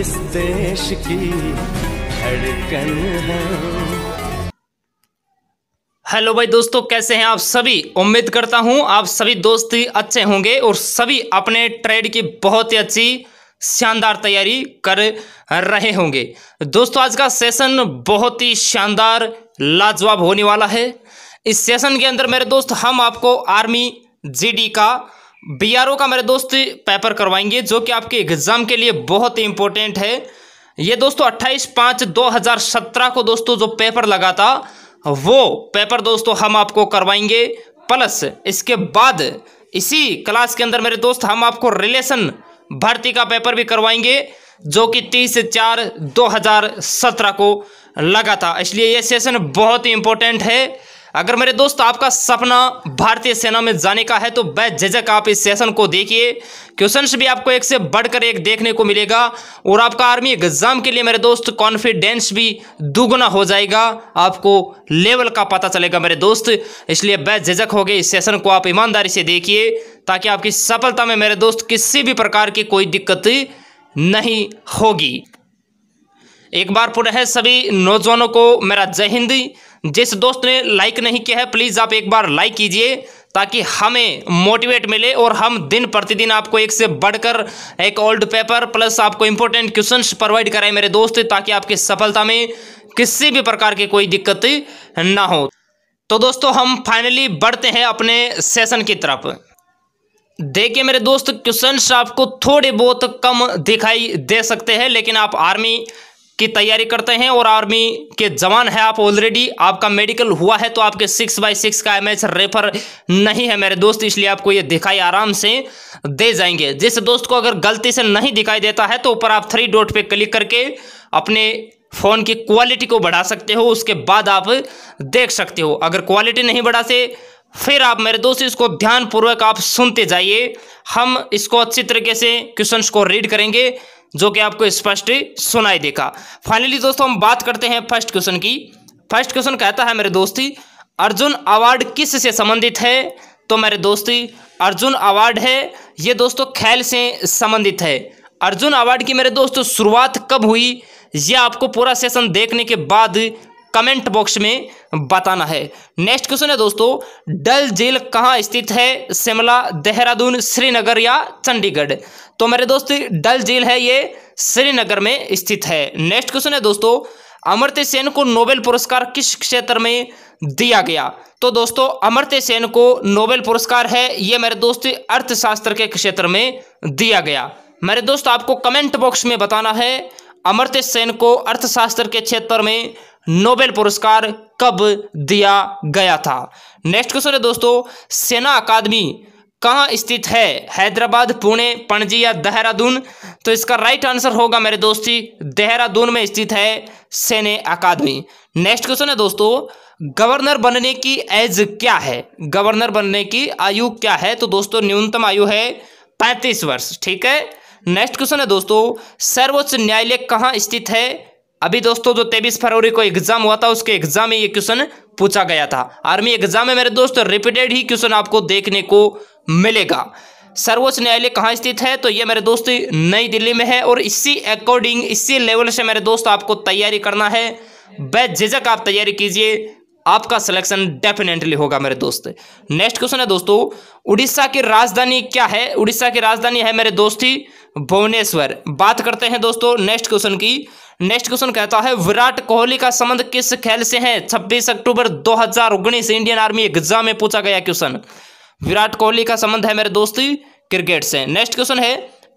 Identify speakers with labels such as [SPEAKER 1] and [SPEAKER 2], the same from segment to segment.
[SPEAKER 1] इस देश की धड़कन है हेलो भाई दोस्तों कैसे हैं आप सभी उम्मीद करता हूं आप सभी दोस्त ही अच्छे होंगे और सभी अपने ट्रेड की बहुत ही अच्छी शानदार तैयारी कर रहे होंगे दोस्तों आज का सेशन बहुत ही शानदार लाजवाब होने वाला है इस सेशन के अंदर मेरे दोस्त हम आपको आर्मी जीडी का बीआरओ का मेरे दोस्त पेपर करवाएंगे जो कि आपके एग्ज़ाम के लिए बहुत ही इंपॉर्टेंट है ये दोस्तों 28 पाँच 2017 को दोस्तों जो पेपर लगा था वो पेपर दोस्तों हम आपको करवाएंगे प्लस इसके बाद इसी क्लास के अंदर मेरे दोस्त हम आपको रिलेशन भर्ती का पेपर भी करवाएंगे जो कि तीस चार 2017 को लगा था इसलिए ये सेशन बहुत ही इंपॉर्टेंट है अगर मेरे दोस्त आपका सपना भारतीय सेना में जाने का है तो झक आप इस सेशन को देखिए क्वेश्चंस भी आपको एक से बढ़कर एक देखने को मिलेगा और आपका आर्मी एग्जाम के लिए मेरे दोस्त कॉन्फिडेंस भी दुगुना हो जाएगा आपको लेवल का पता चलेगा मेरे दोस्त इसलिए झक हो गए इस सेशन को आप ईमानदारी से देखिए ताकि आपकी सफलता में मेरे दोस्त किसी भी प्रकार की कोई दिक्कत नहीं होगी एक बार पुनः सभी नौजवानों को मेरा जय हिंद जिस दोस्त ने लाइक नहीं किया है प्लीज़ आप एक बार लाइक कीजिए ताकि हमें मोटिवेट मिले और हम दिन प्रतिदिन आपको एक से बढ़कर एक ओल्ड पेपर प्लस आपको इंपॉर्टेंट क्वेश्चंस प्रोवाइड कराएं मेरे दोस्त ताकि आपकी सफलता में किसी भी प्रकार की कोई दिक्कत ना हो तो दोस्तों हम फाइनली बढ़ते हैं अपने सेशन की तरफ देखिए मेरे दोस्त क्वेश्चंस आपको थोड़े बहुत कम दिखाई दे सकते हैं लेकिन आप आर्मी की तैयारी करते हैं और आर्मी के जवान हैं आप ऑलरेडी आपका मेडिकल हुआ है तो आपके सिक्स बाई सिक्स का एमएच रेफर नहीं है मेरे दोस्त इसलिए आपको ये दिखाई आराम से दे जाएंगे जिस दोस्त को अगर गलती से नहीं दिखाई देता है तो ऊपर आप थ्री डॉट पे क्लिक करके अपने फ़ोन की क्वालिटी को बढ़ा सकते हो उसके बाद आप देख सकते हो अगर क्वालिटी नहीं बढ़ा से फिर आप मेरे दोस्त इसको ध्यानपूर्वक आप सुनते जाइए हम इसको अच्छी तरीके से क्वेश्चन को रीड करेंगे जो कि आपको स्पष्ट सुनाई देगा फाइनली दोस्तों हम बात करते हैं फर्स्ट क्वेश्चन की फर्स्ट क्वेश्चन कहता है मेरे दोस्ती अर्जुन अवार्ड किस से संबंधित है तो मेरे दोस्ती अर्जुन अवार्ड है ये दोस्तों खेल से संबंधित है अर्जुन अवार्ड की मेरे दोस्तों शुरुआत कब हुई यह आपको पूरा सेशन देखने के बाद कमेंट बॉक्स में बताना है नेक्स्ट क्वेश्चन है दोस्तों डल झील कहाँ स्थित है शिमला देहरादून श्रीनगर या चंडीगढ़ तो मेरे दोस्त डल झील है ये श्रीनगर में स्थित है नेक्स्ट क्वेश्चन है दोस्तों अमृत सेन को नोबेल पुरस्कार किस क्षेत्र में दिया गया तो दोस्तों अमृत सेन को नोबेल पुरस्कार है ये मेरे दोस्त अर्थशास्त्र के क्षेत्र में दिया गया मेरे दोस्त आपको कमेंट बॉक्स में बताना है अमृत सेन को अर्थशास्त्र के क्षेत्र में नोबेल पुरस्कार कब दिया गया था नेक्स्ट क्वेश्चन है दोस्तों सेना अकादमी कहाँ स्थित है हैदराबाद पुणे पणजी या देहरादून तो इसका राइट आंसर होगा मेरे दोस्ती देहरादून में स्थित है सेने अकादमी नेक्स्ट क्वेश्चन है दोस्तों गवर्नर बनने की एज क्या है गवर्नर बनने की आयु क्या है तो दोस्तों न्यूनतम आयु है पैंतीस वर्ष ठीक है नेक्स्ट क्वेश्चन है दोस्तों सर्वोच्च न्यायालय कहाँ स्थित है अभी दोस्तों जो तेबीस फरवरी को एग्जाम हुआ था उसके एग्जाम में ये क्वेश्चन पूछा गया था आर्मी एग्जाम में मेरे दोस्त रिपीटेड ही क्वेश्चन आपको देखने को मिलेगा सर्वोच्च न्यायालय कहाँ स्थित है तो ये मेरे दोस्त नई दिल्ली में है और इसी अकॉर्डिंग इसी लेवल से मेरे दोस्त आपको तैयारी करना है बेझिझक आप तैयारी कीजिए आपका सिलेक्शन डेफिनेटली होगा मेरे दोस्त नेक्स्ट क्वेश्चन है दोस्तों उड़ीसा की राजधानी क्या है उड़ीसा की राजधानी है मेरे दोस्ती भुवनेश्वर बात करते हैं दोस्तों नेक्स्ट क्वेश्चन की नेक्स्ट क्वेश्चन कहता है विराट कोहली का संबंध किस खेल से है छब्बीस अक्टूबर दो इंडियन आर्मी एग्जाम में पूछा गया क्वेश्चन विराट कोहली का संबंध है मेरे दोस्त क्रिकेट से नेक्स्ट क्वेश्चन है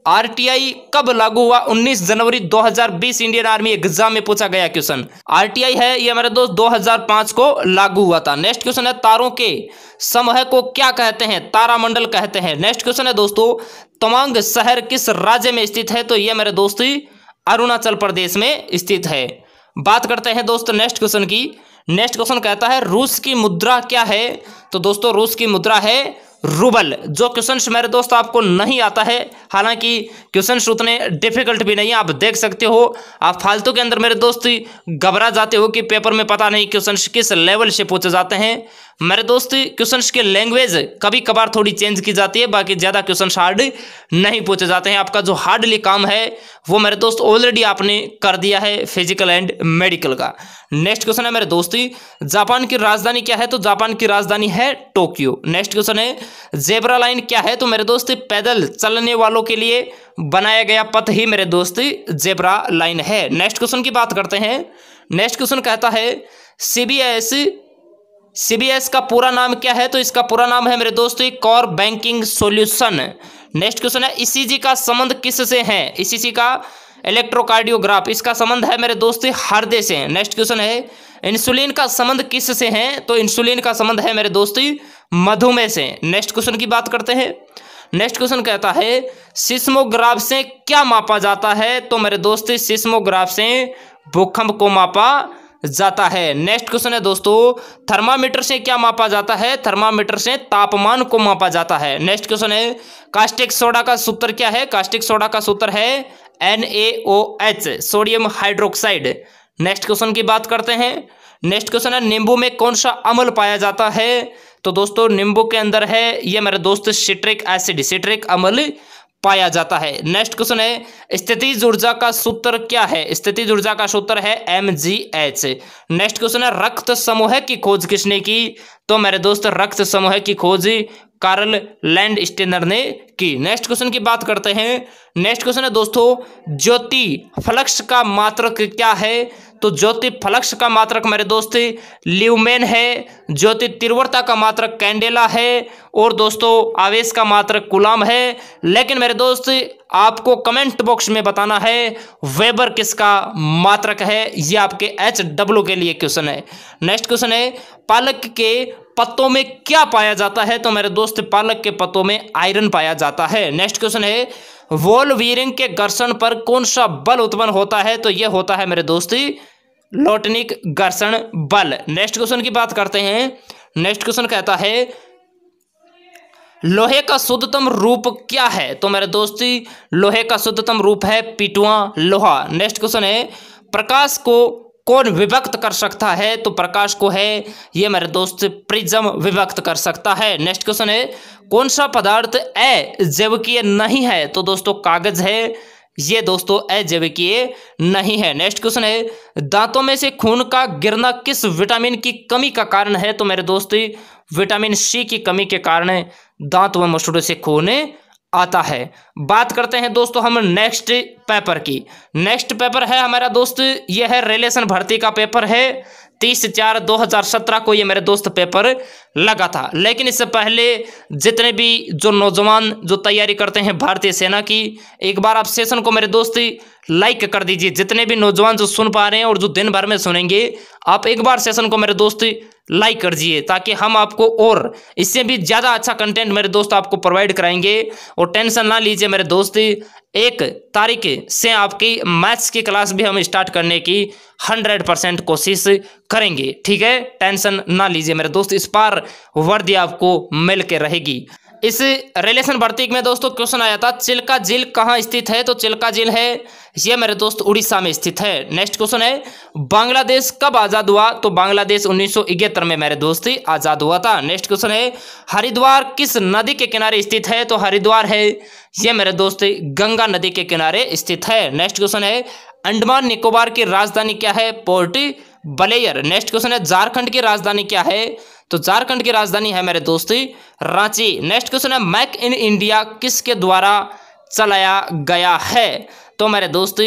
[SPEAKER 1] आरटीआई कब लागू हुआ 19 जनवरी 2020 इंडियन आर्मी एग्जाम में पूछा गया क्वेश्चन आरटीआई है ये हमारे दोस्त 2005 को लागू हुआ था नेक्स्ट क्वेश्चन है तारों के समूह को क्या कहते हैं तारामंडल कहते हैं नेक्स्ट क्वेश्चन है दोस्तों तमांग शहर किस राज्य में स्थित है तो ये मेरे दोस्ती अरुणाचल प्रदेश में स्थित है बात करते हैं दोस्तों नेक्स्ट क्वेश्चन की नेक्स्ट क्वेश्चन कहता है रूस की मुद्रा क्या है तो दोस्तों रूस की मुद्रा है रूबल जो क्वेश्चन मेरे दोस्त आपको नहीं आता है हालांकि क्वेश्चन उतने डिफिकल्ट भी नहीं है आप देख सकते हो आप फालतू के अंदर मेरे दोस्त घबरा जाते हो कि पेपर में पता नहीं क्वेश्चन किस लेवल से पूछे जाते हैं मेरे दोस्त क्वेश्चन के लैंग्वेज कभी कभार थोड़ी चेंज की जाती है बाकी ज़्यादा क्वेश्चन हार्ड नहीं पूछे जाते हैं आपका जो हार्डली काम है वो मेरे दोस्त ऑलरेडी आपने कर दिया है फिजिकल एंड मेडिकल का नेक्स्ट क्वेश्चन है मेरे दोस्त जापान की राजधानी क्या है तो जापान की राजधानी है टोक्यो नेक्स्ट क्वेश्चन है जेबरा लाइन क्या है तो मेरे दोस्त पैदल चलने वालों के लिए बनाया गया पथ ही मेरे दोस्त जेबरा लाइन है नेक्स्ट क्वेश्चन की बात करते हैं नेक्स्ट क्वेश्चन कहता है सी सीबीएस का पूरा नाम क्या है तो इसका पूरा नाम है मेरे दोस्तों core banking solution next question है ईसीजी का संबंध किससे है ईसीसी का इलेक्ट्रोकार्डियोग्राफ इसका संबंध है मेरे दोस्त हृदय से नेक्स्ट क्वेश्चन है इंसुलिन का संबंध किससे है तो इंसुलिन का संबंध है मेरे दोस्ती मधुमेह से नेक्स्ट क्वेश्चन की बात करते हैं नेक्स्ट क्वेश्चन कहता है सिस्मोग्राफ से क्या मापा जाता है तो मेरे दोस्त सिस्मोग्राफ से भूकंप को मापा जाता है नेक्स्ट क्वेश्चन है दोस्तों थर्मामीटर से क्या मापा जाता है थर्मामीटर से तापमान को मापा जाता है नेक्स्ट क्वेश्चन है कास्टिक सोडा का सूत्र क्या है कास्टिक सोडा का सूत्र है N sodium hydroxide next question की बात करते हैं नेक्स्ट क्वेश्चन है नींबू में कौन सा अमल पाया जाता है तो दोस्तों नींबू के अंदर है ये मेरे दोस्त सिट्रिक एसिड सिट्रिक अमल पाया जाता है नेक्स्ट क्वेश्चन है स्थिति ऊर्जा का सूत्र क्या है स्थिति ऊर्जा का सूत्र है M G H next question है रक्त समूह की खोज किसने की तो मेरे दोस्त रक्त समूह की खोज कार्ल लैंड स्टेनर ने की नेक्स्ट क्वेश्चन की बात करते हैं नेक्स्ट क्वेश्चन है दोस्तों ज्योति फ्लक्स का मात्रक क्या है तो ज्योति फलक्ष का मात्रक मेरे दोस्त ल्यूमेन है ज्योति तीव्रता का मात्रक कैंडेला है और दोस्तों आवेश का मात्रक गुलाम है लेकिन मेरे दोस्त आपको कमेंट बॉक्स में बताना है वेबर किसका मात्रक है ये आपके एच डब्ल्यू के लिए क्वेश्चन है नेक्स्ट क्वेश्चन है पालक के पत्तों में क्या पाया जाता है तो मेरे दोस्त पालक के पत्तों में आयरन पाया जाता है नेक्स्ट क्वेश्चन है वोल्वीरिंग के घर्षण पर कौन सा बल उत्पन्न होता है तो यह होता है मेरे दोस्ती लोटनिक घर्षण बल नेक्स्ट क्वेश्चन की बात करते हैं नेक्स्ट क्वेश्चन कहता है लोहे का शुद्धतम रूप क्या है तो मेरे दोस्ती लोहे का शुद्धतम रूप है पिटुआ लोहा नेक्स्ट क्वेश्चन है प्रकाश को कौन विभक्त कर सकता है तो प्रकाश को है ये मेरे दोस्त प्रिज्म विभक्त कर सकता है नेक्स्ट क्वेश्चन है कौन सा पदार्थ अजैविकीय नहीं है तो दोस्तों कागज है ये दोस्तों अजैवकीय नहीं है नेक्स्ट क्वेश्चन है दांतों में से खून का गिरना किस विटामिन की कमी का कारण है तो मेरे दोस्त विटामिन सी की कमी के कारण दांत व मशूरों से खून आता है बात करते हैं दोस्तों हम नेक्स्ट पेपर की नेक्स्ट पेपर है हमारा दोस्त यह है रिलेशन भर्ती का पेपर है तीस चार दो हज़ार सत्रह को ये मेरे दोस्त पेपर लगा था लेकिन इससे पहले जितने भी जो नौजवान जो तैयारी करते हैं भारतीय सेना की एक बार आप सेशन को मेरे दोस्त लाइक कर दीजिए जितने भी नौजवान जो सुन पा रहे हैं और जो दिन भर में सुनेंगे आप एक बार सेशन को मेरे दोस्त लाइक कर दिए ताकि हम आपको और इससे भी ज़्यादा अच्छा कंटेंट मेरे दोस्त आपको प्रोवाइड कराएंगे और टेंशन ना लीजिए मेरे दोस्त एक तारीख से आपकी मैथ्स की क्लास भी हम स्टार्ट करने की हंड्रेड परसेंट कोशिश करेंगे ठीक है टेंशन ना लीजिए मेरे दोस्त इस पार वर्दी आपको मिल के रहेगी इस रिलेशन भर्ती में दोस्तों क्वेश्चन आया था चिल्का झील कहाँ स्थित है तो चिल्का झील है ये मेरे दोस्त उड़ीसा में स्थित है नेक्स्ट क्वेश्चन है बांग्लादेश कब आज़ाद हुआ तो बांग्लादेश उन्नीस में मेरे दोस्त आज़ाद हुआ था नेक्स्ट क्वेश्चन है हरिद्वार किस नदी के किनारे स्थित है तो हरिद्वार है ये मेरे दोस्त गंगा नदी के किनारे स्थित है नेक्स्ट क्वेश्चन है अंडमान निकोबार की राजधानी क्या है पोर्ट बलेयर नेक्स्ट क्वेश्चन है झारखंड की राजधानी क्या है तो झारखंड की राजधानी है मेरे दोस्ती रांची नेक्स्ट क्वेश्चन है मैक इन इंडिया किसके द्वारा चलाया गया है तो मेरे दोस्त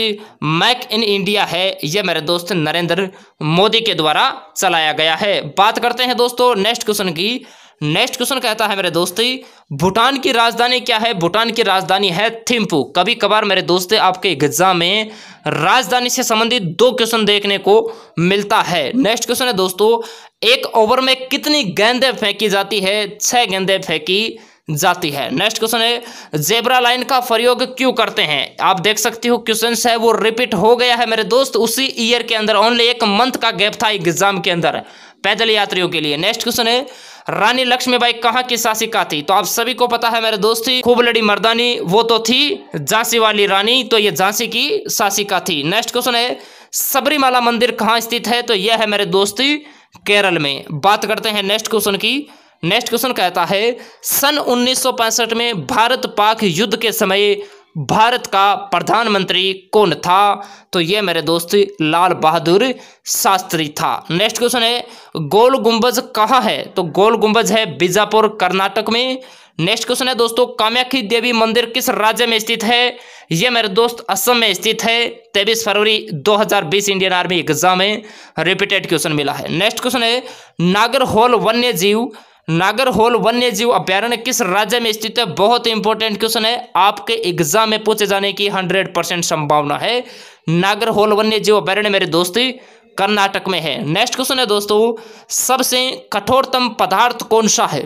[SPEAKER 1] मैक इन इंडिया है यह मेरे दोस्त नरेंद्र मोदी के द्वारा चलाया गया है बात करते हैं दोस्तों नेक्स्ट क्वेश्चन की नेक्स्ट क्वेश्चन कहता है मेरे दोस्ती भूटान की राजधानी क्या है भूटान की राजधानी है थिम्पू कभी कभार मेरे दोस्त आपके एग्जाम में राजधानी से संबंधित दो क्वेश्चन देखने को मिलता है नेक्स्ट क्वेश्चन है दोस्तों एक ओवर में कितनी गेंदें फेंकी जाती है छह गेंदें फेंकी जाती है नेक्स्ट क्वेश्चन है जेबरा लाइन का प्रयोग क्यों करते हैं आप देख सकते हो क्वेश्चन है वो रिपीट हो गया है मेरे दोस्त उसी ईयर के अंदर ओनली एक मंथ का गैप था एग्जाम के अंदर पैदल यात्रियों के लिए नेक्स्ट क्वेश्चन है रानी लक्ष्मीबाई कहाँ की शासिका थी तो आप सभी को पता है मेरे दोस्त थी खूब लड़ी मर्दानी वो तो थी झांसी वाली रानी तो ये झांसी की शासिका थी नेक्स्ट क्वेश्चन है सबरीमाला मंदिर कहाँ स्थित है तो यह है मेरे दोस्ती केरल में बात करते हैं नेक्स्ट क्वेश्चन की नेक्स्ट क्वेश्चन कहता है सन 1965 में भारत पाक युद्ध के समय भारत का प्रधानमंत्री कौन था तो ये मेरे दोस्त लाल बहादुर शास्त्री था नेक्स्ट क्वेश्चन है गोल गुंबज कहाँ है तो गोल गुंबज है बीजापुर कर्नाटक में नेक्स्ट क्वेश्चन है दोस्तों कामयाखी देवी मंदिर किस राज्य में स्थित है ये मेरे दोस्त असम में स्थित है तेईस फरवरी 2020 इंडियन आर्मी एग्जाम में रिपीटेड क्वेश्चन मिला है नेक्स्ट क्वेश्चन है नागर वन्य जीव नागर होल वन्य जीव अभ्यारण्य किस राज्य में स्थित है बहुत इंपॉर्टेंट क्वेश्चन है आपके एग्जाम में पूछे जाने की हंड्रेड परसेंट संभावना है नागर होल वन्य जीव अभ्यारण्य मेरे दोस्ती कर्नाटक में है नेक्स्ट क्वेश्चन है दोस्तों सबसे कठोरतम पदार्थ कौन सा है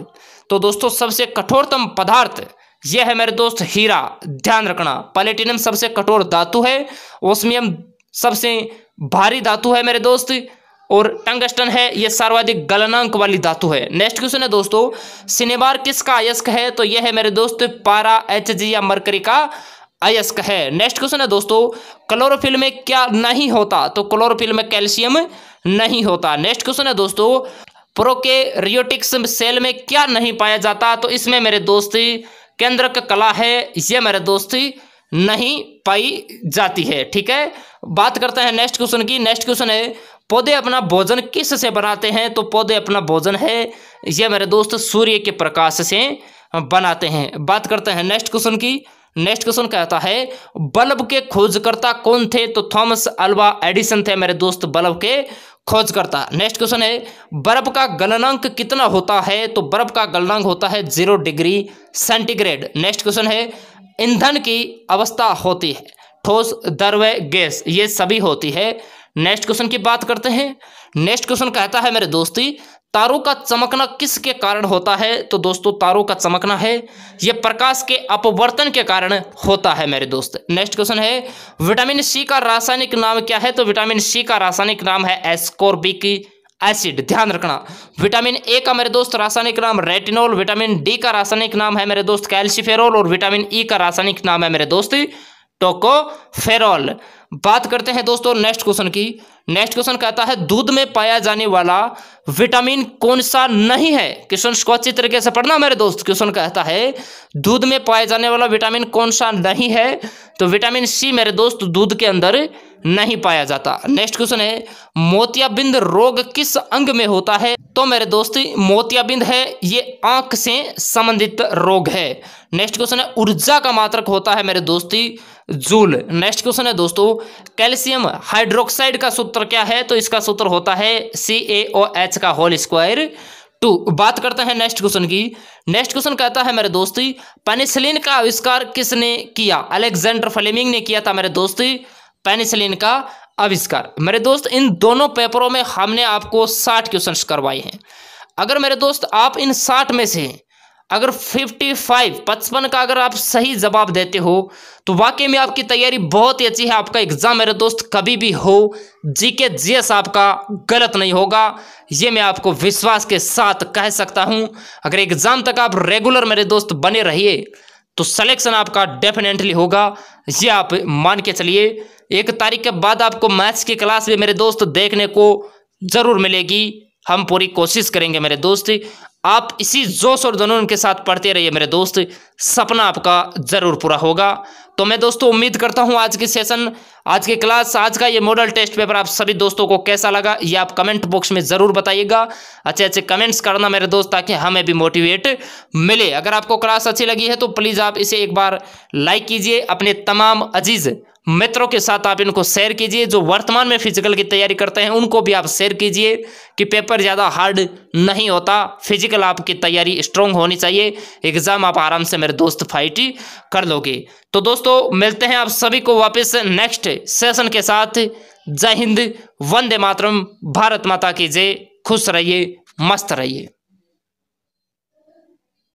[SPEAKER 1] तो दोस्तों सबसे कठोरतम पदार्थ यह है मेरे दोस्त हीरा ध्यान रखना प्लेटिनम सबसे कठोर धातु है ओसमियम सबसे भारी धातु है मेरे दोस्त और टंगस्टन है यह सर्वाधिक गलनांक वाली धातु है नेक्स्ट क्वेश्चन है दोस्तों सिनेबार किसका अयस्क है तो यह है मेरे दोस्त पारा एच जी या मरकरी का अयस्क है नेक्स्ट क्वेश्चन है दोस्तों क्लोरोफिल में क्या नहीं होता तो क्लोरोफिल में कैल्शियम नहीं होता नेक्स्ट क्वेश्चन है दोस्तों प्रोकेरियोटिक्स सेल में क्या नहीं पाया जाता तो इसमें मेरे दोस्ती केंद्रक कला है यह मेरे दोस्ती नहीं पाई जाती है ठीक है बात करते हैं नेक्स्ट क्वेश्चन की नेक्स्ट क्वेश्चन है पौधे अपना भोजन किस से बनाते हैं तो पौधे अपना भोजन है यह मेरे दोस्त सूर्य के प्रकाश से बनाते हैं बात करते हैं नेक्स्ट क्वेश्चन की नेक्स्ट क्वेश्चन कहता है बल्ब के खोजकर्ता कौन थे तो थॉमस अल्वा एडिसन थे मेरे दोस्त बल्ब के खोजकर्ता नेक्स्ट क्वेश्चन है बर्फ का गलनांक कितना होता है तो बर्फ का गलनांक होता है zero degree centigrade next question है ईंधन की अवस्था होती है ठोस दरवे गैस ये सभी होती है नेक्स्ट क्वेश्चन की बात करते हैं नेक्स्ट क्वेश्चन कहता है मेरे दोस्ती तारों का चमकना किसके कारण होता है तो दोस्तों तारों का चमकना है यह प्रकाश के अपवर्तन के कारण होता है मेरे दोस्त नेक्स्ट क्वेश्चन है विटामिन सी का रासायनिक नाम क्या है तो विटामिन सी का रासायनिक नाम है एस्कोर्बिक एसिड ध्यान रखना विटामिन ए का मेरे दोस्त रासायनिक नाम रेटिनोल विटामिन डी का रासायनिक नाम है मेरे दोस्त कैल्शिफेरोल और विटामिन ई का रासायनिक नाम है मेरे दोस्त टोकोफेरोल बात करते हैं दोस्तों नेक्स्ट क्वेश्चन की नेक्स्ट क्वेश्चन कहता है दूध में पाया जाने वाला विटामिन कौन सा नहीं है क्वेश्चन को अच्छी तरीके से पढ़ना मेरे दोस्त क्वेश्चन कहता है दूध में पाया जाने वाला विटामिन कौन सा नहीं है तो विटामिन सी मेरे दोस्त दूध के अंदर नहीं पाया जाता नेक्स्ट क्वेश्चन है मोतियाबिंद रोग किस अंग में होता है तो मेरे दोस्त मोतियाबिंद है ये आंख से संबंधित रोग है नेक्स्ट क्वेश्चन है ऊर्जा का मात्रक होता है मेरे दोस्ती जूल नेक्स्ट क्वेश्चन है दोस्तों कैल्शियम हाइड्रोक्साइड का सूत्र क्या है तो इसका सूत्र होता है सी ए ओ एच का होल स्क्वायर टू बात करते हैं नेक्स्ट क्वेश्चन की नेक्स्ट क्वेश्चन कहता है मेरे दोस्ती पेनिसिलिन का आविष्कार किसने किया अलेक्जेंडर फ्लेमिंग ने किया था मेरे दोस्ती पेनिसिलिन का आविष्कार मेरे दोस्त इन दोनों पेपरों में हमने आपको साठ क्वेश्चन करवाए हैं अगर मेरे दोस्त आप इन साठ में से अगर 55 पचपन का अगर आप सही जवाब देते हो तो वाकई में आपकी तैयारी बहुत ही अच्छी है आपका एग्ज़ाम मेरे दोस्त कभी भी हो जीके जीएस आपका गलत नहीं होगा ये मैं आपको विश्वास के साथ कह सकता हूं अगर एग्ज़ाम तक आप रेगुलर मेरे दोस्त बने रहिए तो सिलेक्शन आपका डेफिनेटली होगा ये आप मान के चलिए एक तारीख के बाद आपको मैथ्स की क्लास भी मेरे दोस्त देखने को ज़रूर मिलेगी हम पूरी कोशिश करेंगे मेरे दोस्त आप इसी जोश और जनून के साथ पढ़ते रहिए मेरे दोस्त सपना आपका ज़रूर पूरा होगा तो मैं दोस्तों उम्मीद करता हूँ आज की सेशन आज की क्लास आज का ये मॉडल टेस्ट पेपर आप सभी दोस्तों को कैसा लगा ये आप कमेंट बॉक्स में ज़रूर बताइएगा अच्छे अच्छे कमेंट्स करना मेरे दोस्त ताकि हमें भी मोटिवेट मिले अगर आपको क्लास अच्छी लगी है तो प्लीज़ आप इसे एक बार लाइक कीजिए अपने तमाम अजीज़ मित्रों के साथ आप इनको शेयर कीजिए जो वर्तमान में फिजिकल की तैयारी करते हैं उनको भी आप शेयर कीजिए कि पेपर ज़्यादा हार्ड नहीं होता फिजिकल आपकी तैयारी स्ट्रांग होनी चाहिए एग्ज़ाम आप आराम से मेरे दोस्त फाइट कर लोगे तो दोस्तों मिलते हैं आप सभी को वापस नेक्स्ट सेशन के साथ जय हिंद वंदे मातरम भारत माता की जय खुश रहिए मस्त रहिए